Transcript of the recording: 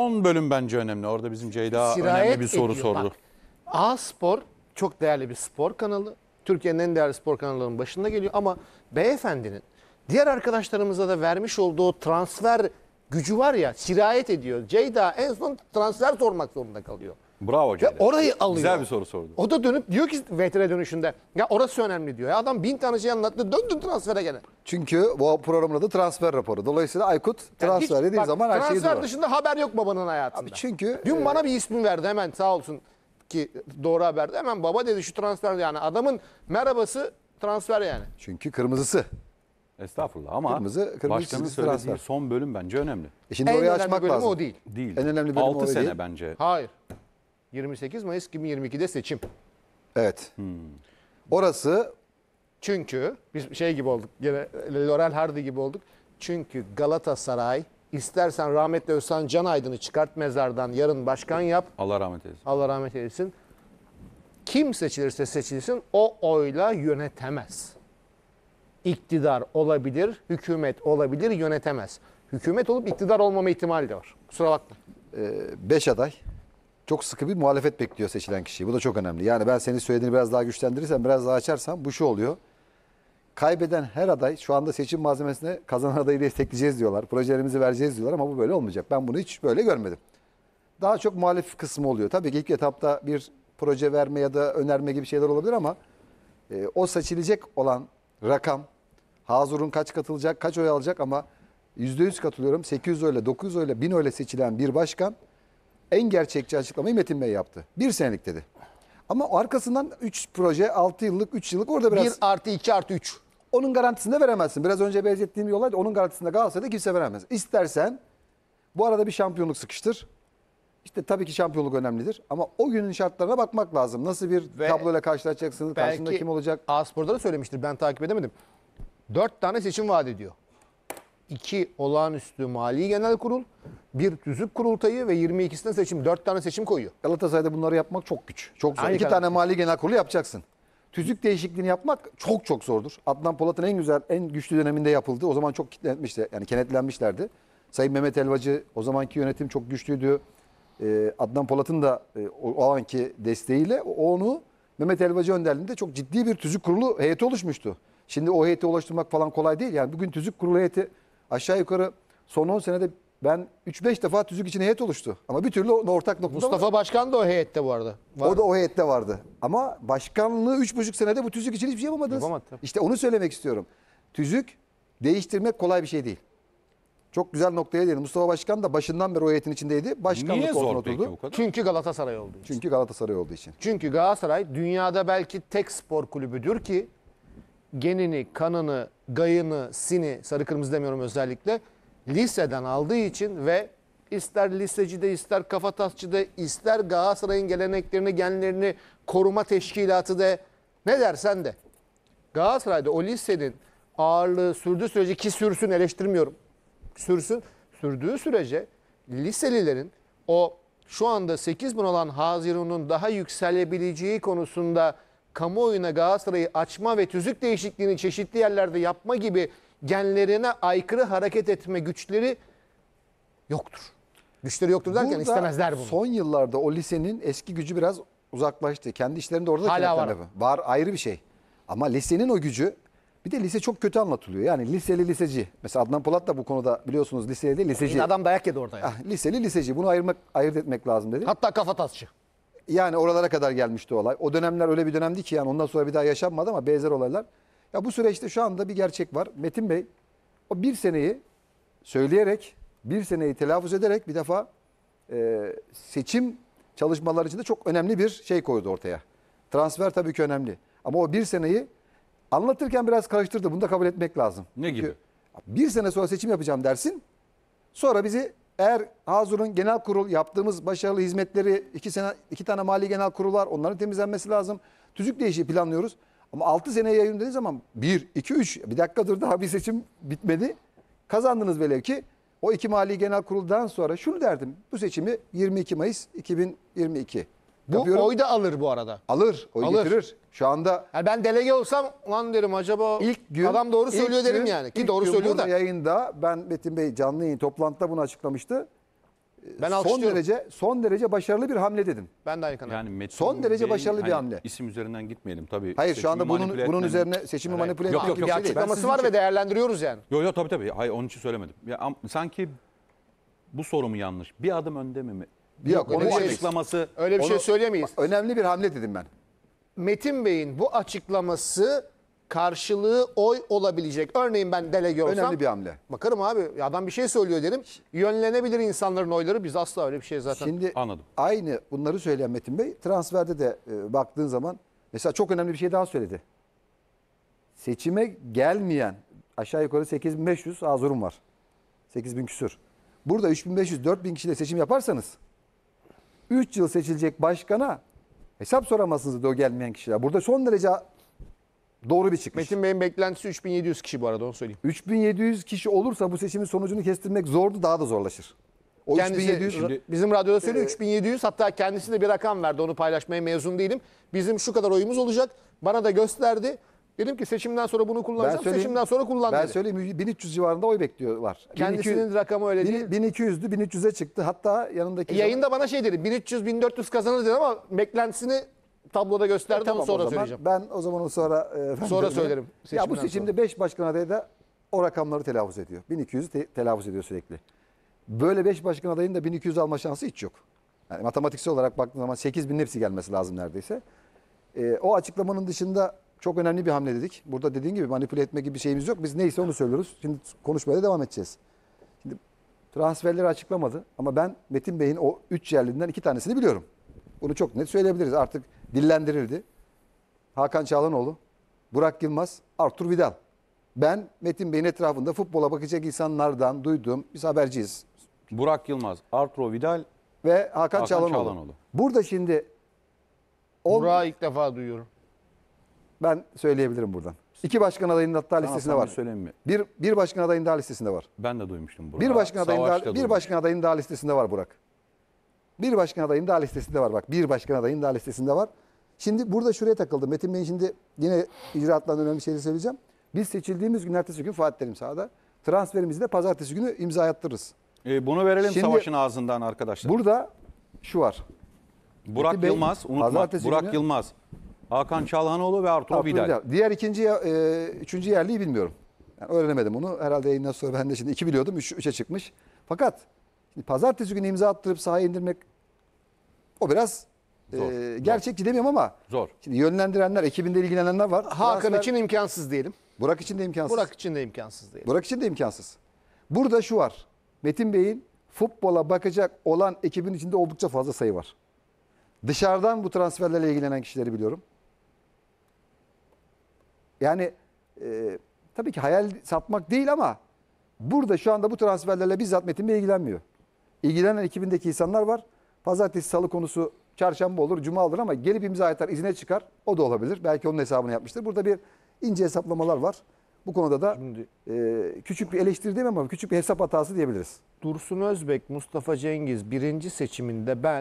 Son bölüm bence önemli. Orada bizim Ceyda Sirayet önemli bir soru ediyor. sordu. A Spor çok değerli bir spor kanalı. Türkiye'nin en değerli spor kanallarının başında geliyor ama beyefendinin diğer arkadaşlarımıza da vermiş olduğu transfer gücü var ya sirayet ediyor. Ceyda en son transfer sormak zorunda kalıyor. Bravo Ceyda. orayı alıyor. Güzel bir soru sordu. O da dönüp diyor ki VTR dönüşünde ya orası önemli diyor. Ya adam bin tane şey anlattı döndün transfere gene. Çünkü bu programın adı transfer raporu. Dolayısıyla Aykut yani transfer hiç, dediği bak, zaman her şeyi Transfer dışında haber yok babanın hayatında. Abi çünkü... Dün e... bana bir ismi verdi hemen sağ olsun ki doğru haberde. Hemen baba dedi şu transfer yani adamın merhabası transfer yani. Çünkü kırmızısı. Estağfurullah ama kırmızı, kırmızı başkanın söylediği transfer. son bölüm bence önemli. E şimdi en orayı önemli açmak bölümü lazım. o değil. Değil. En önemli bölüm 6 o sene değil. bence. Hayır. 28 Mayıs 2022'de seçim. Evet. Hmm. Orası çünkü biz şey gibi olduk. Gene Laurel Hardy gibi olduk. Çünkü Galatasaray istersen rahmetli Özcan Can Aydın'ı çıkart mezardan yarın başkan yap. Allah rahmet eylesin. Allah rahmet eylesin. Kim seçilirse seçilsin o oyla yönetemez. İktidar olabilir, hükümet olabilir, yönetemez. Hükümet olup iktidar olmama ihtimali de var. Kusura bakma. Ee, beş aday çok sıkı bir muhalefet bekliyor seçilen kişiyi. Bu da çok önemli. Yani ben senin söylediğini biraz daha güçlendirirsem, biraz daha açarsam bu şu oluyor. Kaybeden her aday şu anda seçim malzemesine kazanan adayı destekleyeceğiz diyorlar. Projelerimizi vereceğiz diyorlar ama bu böyle olmayacak. Ben bunu hiç böyle görmedim. Daha çok muhalif kısmı oluyor. Tabii ki ilk etapta bir proje verme ya da önerme gibi şeyler olabilir ama e, o seçilecek olan rakam, Hazur'un kaç katılacak, kaç oy alacak ama %100 katılıyorum. 800 öyle, 900 öyle, 1000 öyle seçilen bir başkan en gerçekçi açıklamayı Metin Bey yaptı. Bir senelik dedi. Ama arkasından 3 proje, 6 yıllık, 3 yıllık orada biraz... 1 artı 2 artı 3. Onun garantisini de veremezsin. Biraz önce belirttiğim bir Onun garantisini de Galatasaray'da kimse veremez. İstersen bu arada bir şampiyonluk sıkıştır. İşte tabii ki şampiyonluk önemlidir. Ama o günün şartlarına bakmak lazım. Nasıl bir Ve tabloyla karşılaşacaksınız? Karşında kim olacak? Aspor'da da söylemiştir. Ben takip edemedim. 4 tane seçim vaat ediyor. 2 olağanüstü mali genel kurul, bir tüzük kurultayı ve 22'sine seçim. 4 tane seçim koyuyor. Galatasaray'da bunları yapmak çok güç. Çok zor. Aynı İki tane mali genel kurulu yapacaksın. Tüzük değişikliğini yapmak çok çok zordur. Adnan Polat'ın en güzel, en güçlü döneminde yapıldı. O zaman çok kilitlenmişti. Yani kenetlenmişlerdi. Sayın Mehmet Elvacı o zamanki yönetim çok güçlüydü. Ee, Adnan Polat'ın da e, o, anki desteğiyle onu Mehmet Elvacı önderliğinde çok ciddi bir tüzük kurulu heyeti oluşmuştu. Şimdi o heyeti oluşturmak falan kolay değil. Yani bugün tüzük kurulu heyeti aşağı yukarı son 10 senede ben 3-5 defa tüzük için heyet oluştu. Ama bir türlü ortak nokta. Mustafa Başkan da o heyette bu arada. Var. O da o heyette vardı. Ama başkanlığı 3,5 senede bu tüzük için hiçbir şey yapamadınız. Yapamadı. İşte onu söylemek istiyorum. Tüzük değiştirmek kolay bir şey değil. Çok güzel noktaya değin. Mustafa Başkan da başından beri o heyetin içindeydi. Başkanlık Niye zor peki oturdu. bu kadar? Çünkü Galatasaray olduğu için. Çünkü Galatasaray olduğu için. Çünkü Galatasaray dünyada belki tek spor kulübüdür ki genini, kanını, gayını, sini, sarı kırmızı demiyorum özellikle, liseden aldığı için ve ister lisecide, ister kafatasçıda, ister Galatasaray'ın geleneklerini, genlerini koruma teşkilatı da ne dersen de. Galatasaray'da o lisenin ağırlığı sürdüğü sürece ki sürsün eleştirmiyorum. Sürsün. Sürdüğü sürece liselilerin o şu anda 8 bin olan Haziran'ın daha yükselebileceği konusunda kamuoyuna Galatasaray'ı açma ve tüzük değişikliğini çeşitli yerlerde yapma gibi genlerine aykırı hareket etme güçleri yoktur. Güçleri yoktur derken Burada istemezler bunu. Son yıllarda o lisenin eski gücü biraz uzaklaştı. Kendi işlerinde orada Hala var. Var ayrı bir şey. Ama lisenin o gücü bir de lise çok kötü anlatılıyor. Yani liseli liseci. Mesela Adnan Polat da bu konuda biliyorsunuz liseli de liseci. Yani adam dayak yedi orada yani. Ah, liseli liseci. Bunu ayırmak, ayırt etmek lazım dedi. Hatta kafatasçı. Yani oralara kadar gelmişti olay. O dönemler öyle bir dönemdi ki yani ondan sonra bir daha yaşanmadı ama benzer olaylar. Ya bu süreçte şu anda bir gerçek var. Metin Bey o bir seneyi söyleyerek, bir seneyi telaffuz ederek bir defa e, seçim çalışmaları içinde çok önemli bir şey koydu ortaya. Transfer tabii ki önemli. Ama o bir seneyi anlatırken biraz karıştırdı. Bunu da kabul etmek lazım. Ne gibi? Çünkü bir sene sonra seçim yapacağım dersin. Sonra bizi eğer Hazur'un genel kurul yaptığımız başarılı hizmetleri iki, sene, iki tane mali genel kurul var onların temizlenmesi lazım. Tüzük değişi planlıyoruz. Ama 6 sene yayın dediği zaman 1, 2, 3 bir dakikadır daha bir seçim bitmedi. Kazandınız velev ki o iki mali genel kuruldan sonra şunu derdim bu seçimi 22 Mayıs 2022 bu Yapıyorum. oy da alır bu arada. Alır, oy Alır. getirir. Şu anda Yani ben delege olsam ulan derim acaba ilk gün adam doğru ilk söylüyor derim yani. Ki ilk doğru gün söylüyor da. Yayında ben Metin Bey canlı yayın toplantıda bunu açıklamıştı. Ben son derece son derece başarılı bir hamle dedim. Ben de aynı kanal. Yani Metin Son derece Bey'in, başarılı bir hani hamle. İsim üzerinden gitmeyelim tabii. Hayır şu anda bunun manipüle bunun üzerine seçimi manipüle Yok, etmek yok, gibi yok. şey Ben var için- ve değerlendiriyoruz yani. Yok yok tabii tabii. Hayır onun için söylemedim. Ya, sanki bu sorumu yanlış? Bir adım önde mi? mi? Yok, Onun onu şey açıklaması Öyle bir şey söylemeyiz. Önemli bir hamle dedim ben. Metin Bey'in bu açıklaması karşılığı oy olabilecek. Örneğin ben delege olsam. Önemli bir hamle. Bakarım abi adam bir şey söylüyor derim. Yönlenebilir insanların oyları. Biz asla öyle bir şey zaten. Şimdi Anladım. aynı bunları söyleyen Metin Bey transferde de e, baktığın zaman mesela çok önemli bir şey daha söyledi. Seçime gelmeyen aşağı yukarı 8500 Azurum var. 8000 küsür. Burada 3500 4000 kişiyle seçim yaparsanız 3 yıl seçilecek başkana hesap soramazsınız dedi o gelmeyen kişiler. Burada son derece doğru bir çıkmış. Metin Bey'in beklentisi 3700 kişi bu arada onu söyleyeyim. 3700 kişi olursa bu seçimin sonucunu kestirmek zordu daha da zorlaşır. O kendisi, 3700 şimdi, bizim radyoda söylüyor e, ee, 3700 hatta kendisi de bir rakam verdi onu paylaşmaya mezun değilim. Bizim şu kadar oyumuz olacak bana da gösterdi. Dedim ki seçimden sonra bunu kullanacağım. Seçimden sonra kullan Ben söyleyeyim 1300 civarında oy bekliyor var. Kendisinin 1200, rakamı öyle değil. 1200'dü 1300'e çıktı. Hatta yanındaki... E, yayında bana şey dedi 1300-1400 kazanır dedi ama beklentisini tabloda gösterdi e, tamam, onu sonra zaman, söyleyeceğim. Ben o zaman o sonra... E, sonra söylerim. Ya bu seçimde 5 başkan adayı da o rakamları telaffuz ediyor. 1200'ü te telaffuz ediyor sürekli. Böyle 5 başkan adayının da 1200 alma şansı hiç yok. Yani matematiksel olarak baktığın zaman 8000'in hepsi gelmesi lazım neredeyse. E, o açıklamanın dışında çok önemli bir hamle dedik. Burada dediğin gibi manipüle etme gibi bir şeyimiz yok. Biz neyse onu söylüyoruz. Şimdi konuşmaya devam edeceğiz. Şimdi transferleri açıklamadı ama ben Metin Bey'in o üç yerlinden iki tanesini biliyorum. Bunu çok net söyleyebiliriz. Artık dillendirildi. Hakan Çağlanoğlu, Burak Yılmaz, Artur Vidal. Ben Metin Bey'in etrafında futbola bakacak insanlardan duyduğum biz haberciyiz. Burak Yılmaz, Arturo Vidal ve Hakan, Hakan Çağlanoğlu. Burada şimdi on... Burak'ı ilk defa duyuyorum. Ben söyleyebilirim buradan. İki başkan adayının hatta listesinde var. Söyleyeyim mi? Bir, bir başkan adayının daha listesinde var. Ben de duymuştum Burak. Bir başkan adayının daha, bir başkan adayının daha listesinde var Burak. Bir başkan adayının daha listesinde var bak. Bir başkan adayının daha listesinde var. Şimdi burada şuraya takıldım. Metin Bey şimdi yine icraatlarından önemli şeyleri söyleyeceğim. Biz seçildiğimiz gün ertesi gün Fatih Terim sahada. Transferimizi de pazartesi günü imza attırırız. E, bunu verelim şimdi, savaşın ağzından arkadaşlar. Burada şu var. Burak Metin Yılmaz, unutma. Burak günü, Yılmaz Hakan Çalhanoğlu ve Arturo Vidal. Vidal. Diğer ikinci, e, üçüncü yerliyi bilmiyorum. Yani öğrenemedim onu. Herhalde yayından sonra ben de şimdi iki biliyordum. Üç, üçe çıkmış. Fakat şimdi pazartesi günü imza attırıp sahaya indirmek o biraz e, Zor. e, gerçekçi demiyorum ama Zor. şimdi yönlendirenler, ekibinde ilgilenenler var. Hakan Transfer- için imkansız diyelim. Burak için de imkansız. Burak için de imkansız diyelim. Burak için de imkansız. Burada şu var. Metin Bey'in futbola bakacak olan ekibin içinde oldukça fazla sayı var. Dışarıdan bu transferlerle ilgilenen kişileri biliyorum. Yani e, tabii ki hayal satmak değil ama burada şu anda bu transferlerle bizzat Metin Bey ilgilenmiyor. İlgilenen ekibindeki insanlar var. Pazartesi, salı konusu çarşamba olur, cuma olur ama gelip imza atar, izine çıkar. O da olabilir. Belki onun hesabını yapmıştır. Burada bir ince hesaplamalar var. Bu konuda da Şimdi, e, küçük bir eleştiri diyemem ama küçük bir hesap hatası diyebiliriz. Dursun Özbek, Mustafa Cengiz birinci seçiminde ben